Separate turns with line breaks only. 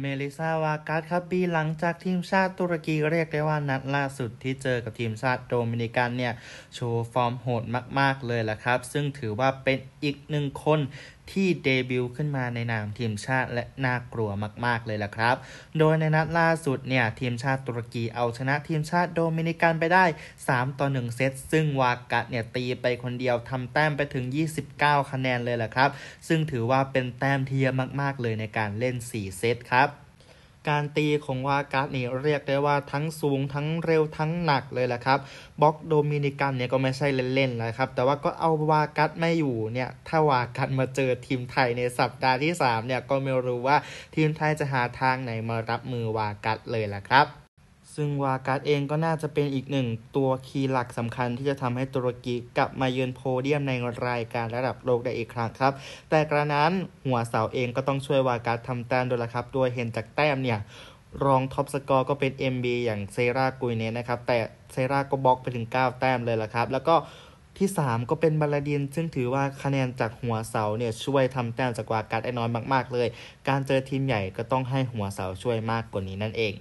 เมลิซา วากัส ครับ ปีหลังจากทีมชาติตุรกีเรียกได้ว่านัดล่าสุดที่เจอกับทีมชาติโดมินิกันเนี่ย โชว์ฟอร์มโหดมากๆเลยแหละครับ ซึ่งถือว่าเป็นอีกหนึ่งคนที่เดบิวต์ขึ้นมาในนามทีมชาติและน่ากลัวมากๆเลยล่ะครับ โดยในนัดล่าสุดเนี่ยทีมชาติตุรกีเอาชนะทีมชาติโดมินิกันไปได้ 3 ต่อ 1 เซต ซึ่งวากะเนี่ยตีไปคนเดียวทำแต้มไปถึง 29 คะแนนเลยล่ะครับ ซึ่งถือว่าเป็นแต้มที่เยอะมากๆเลยในการเล่น 4 เซตครับการตีของวาการ์ดนี่เรียกได้ว่าทั้งสูงทั้งเร็วทั้งหนักเลยแหละครับบล็อกโดมินิกันเนี่ยก็ไม่ใช่เล่นๆนะครับ แต่ว่าก็เอาวากัสไม่อยู่เนี่ย ถ้าวากัสมาเจอทีมไทยในสัปดาห์ที่3เนี่ยก็ไม่รู้ว่าทีมไทยจะหาทางไหนมารับมือวากัสเลยล่ะครับซึ่งวาการ์ดเองก็น่าจะเป็นอีกหนึ่งตัวคีย์หลักสำคัญที่จะทำให้ตุรกีกลับมาเยือนโพเดียมในรายการระดับโลกได้อีกครั้งครับ แต่กระนั้นหัวเสาเองก็ต้องช่วยวาการ์ดทำแต้มด้วยละครับด้วยเห็นจากแต้มเนี่ย รองท็อปสกอร์ก็เป็น MB อย่างเซรากุยเนนะครับ แต่เซราก็บล็อกไปถึง 9 แต้มเลยละครับ แล้วก็ที่ 3 ก็เป็นบาลาดินซึ่งถือว่าคะแนนจากหัวเสาเนี่ยช่วยทำแต้มจากวาการ์ดได้น้อยมากๆเลย การเจอทีมใหญ่ก็ต้องให้หัวเสาช่วยมากกว่านี้นั่นเอง